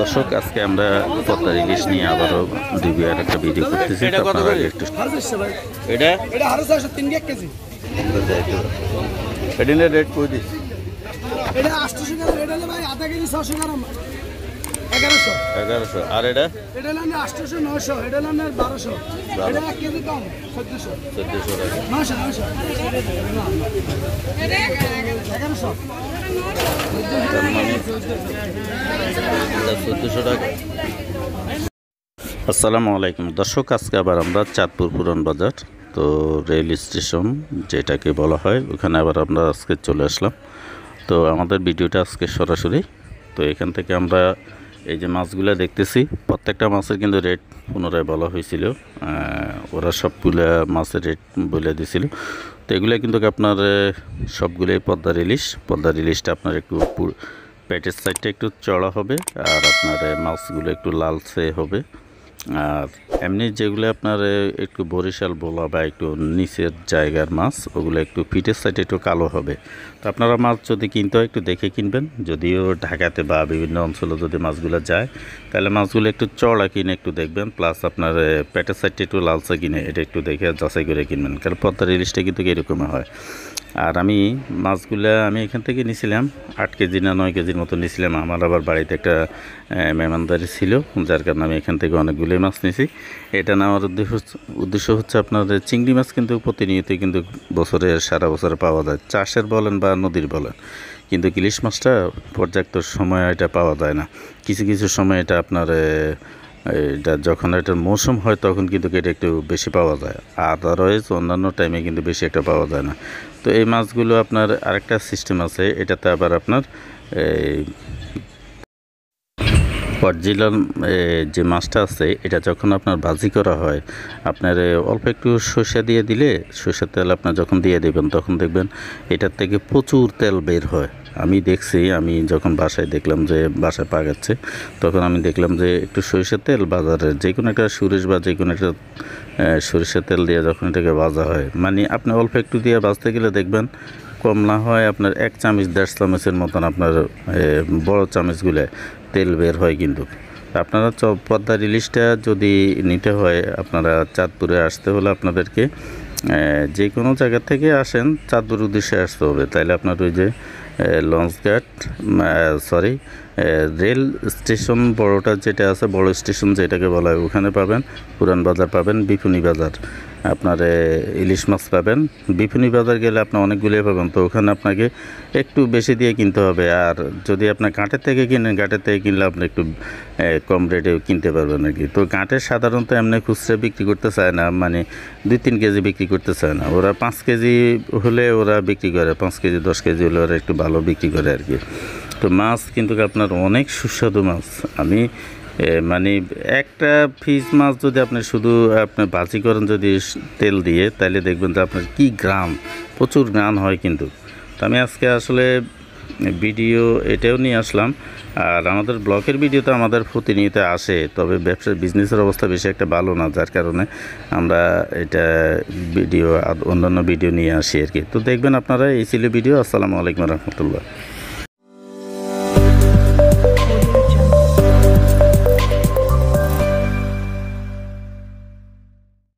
দর্শক আজকে আমরা পদ্মার ইলিশ নিয়ে আবারও দুবিয়ার আর একটা ভিডিও করতেছি আপনারা একটু রেট করে এগারোশো এগারোশো আর এটা টাকা আসসালামু আলাইকুম দর্শক আজকে আবার আমরা চাঁদপুর পুরন বাজার তো রেল স্টেশন যেটাকে বলা হয় ওখানে আবার আমরা আজকে চলে আসলাম তো আমাদের ভিডিওটা আজকে সরাসরি তো এখান থেকে আমরা এই যে মাছগুলো দেখতেছি প্রত্যেকটা মাছের কিন্তু রেট পুনরায় বলা হয়েছিল ওরা সবগুলা মাছের রেট বলে দিছিল তো এগুলো কিন্তু আপনার সবগুলোই পদ্মার ইলিশ পদ্মার ইলিশটা আপনার একটু পেটের সাইডটা একটু চড়া হবে আর আপনার মাছগুলো একটু লালচে হবে আর এমনি যেগুলো আপনার একটু বরিশাল বোলা বা একটু নিচের জায়গার মাছ ওগুলো একটু পিঠের সাইডে একটু কালো হবে তো আপনারা মাছ যদি কিনতে হয় একটু দেখে কিনবেন যদিও ঢাকাতে বা বিভিন্ন অঞ্চলে যদি মাছগুলো যায় তাহলে মাছগুলো একটু চড়া কিনে একটু দেখবেন প্লাস আপনার পেটের সাইডটা একটু লালসা কিনে এটা একটু দেখে যাচাই করে কিনবেন কারণ পদ্মার ইলিশটা কিন্তু এরকমই হয় আর আমি মাছগুলা আমি এখান থেকে নিয়েছিলাম আট কেজি না নয় কেজির মতো নিয়েছিলাম আমার আবার বাড়িতে একটা মেহমানদারি ছিল যার কারণে আমি এখান থেকে অনেকগুলোই মাছ নিয়েছি এটা নেওয়ার উদ্দেশ্য উদ্দেশ্য হচ্ছে আপনার চিংড়ি মাছ কিন্তু প্রতিনিয়তই কিন্তু বছরে সারা বছরে পাওয়া যায় চাষের বলেন বা নদীর বলেন কিন্তু ইলিশ মাছটা পর্যাপ্ত সময় এটা পাওয়া যায় না কিছু কিছু সময় এটা আপনার এটা যখন এটার মৌসুম হয় তখন কিন্তু এটা একটু বেশি পাওয়া যায় আদারওয়াইজ অন্যান্য টাইমে কিন্তু বেশি একটা পাওয়া যায় না তো এই মাছগুলো আপনার আরেকটা সিস্টেম আছে এটাতে আবার আপনার এই ফটজিলার যে মাছটা আছে এটা যখন আপনার ভাজি করা হয় আপনার অল্প একটু সর্ষা দিয়ে দিলে সর্ষার তেল আপনার যখন দিয়ে দেবেন তখন দেখবেন এটার থেকে প্রচুর তেল বের হয় আমি দেখছি আমি যখন বাসায় দেখলাম যে বাসায় পাকাচ্ছে তখন আমি দেখলাম যে একটু সরিষার তেল বাজারের যে কোনো একটা সুরেশ বা যে কোনো একটা সরিষার তেল দিয়ে যখন এটাকে ভাজা হয় মানে আপনি অল্প একটু দিয়ে বাজতে গেলে দেখবেন কম না হয় আপনার এক চামচ দেড় চামচের মতন আপনার বড় চামচগুলো তেল বের হয় কিন্তু আপনারা পদ্মা রিলিজটা যদি নিতে হয় আপনারা চাঁদপুরে আসতে হলে আপনাদেরকে যে কোনো জায়গা থেকে আসেন চাঁদপুর উদ্দেশ্যে আসতে হবে তাইলে আপনার ওই যে লঞ্চঘাট সরি রেল স্টেশন বড়টা যেটা আছে বড় স্টেশন যেটাকে বলা হয় ওখানে পাবেন পুরান বাজার পাবেন বিপুনি বাজার আপনার ইলিশ মাছ পাবেন বিপিনী বাজার গেলে আপনি অনেকগুলোই পাবেন তো ওখানে আপনাকে একটু বেশি দিয়ে কিনতে হবে আর যদি আপনার কাঁটের থেকে কিনেন কাঁটের থেকে কিনলে আপনি একটু কম রেটে কিনতে পারবেন আর কি তো কাঁটের সাধারণত এমনি খুচরা বিক্রি করতে চায় না মানে দুই তিন কেজি বিক্রি করতে চায় না ওরা পাঁচ কেজি হলে ওরা বিক্রি করে পাঁচ কেজি দশ কেজি হলে ওরা একটু ভালো বিক্রি করে আর কি তো মাছ কিন্তু আপনার অনেক সুস্বাদু মাছ আমি মানে একটা ফিস মাছ যদি আপনি শুধু আপনি বাজি করেন যদি তেল দিয়ে তাহলে দেখবেন যে আপনার কি গ্রাম প্রচুর গ্রাম হয় কিন্তু তো আমি আজকে আসলে ভিডিও এটাও নিয়ে আসলাম আর আমাদের ব্লকের ভিডিও তো আমাদের প্রতিনিয়ত আসে তবে ব্যবসার বিজনেসের অবস্থা বেশি একটা ভালো না যার কারণে আমরা এটা ভিডিও আর অন্যান্য ভিডিও নিয়ে আসি আর কি তো দেখবেন আপনারা এই ছিল ভিডিও আসসালামু আলাইকুম রহমতুল্লাহ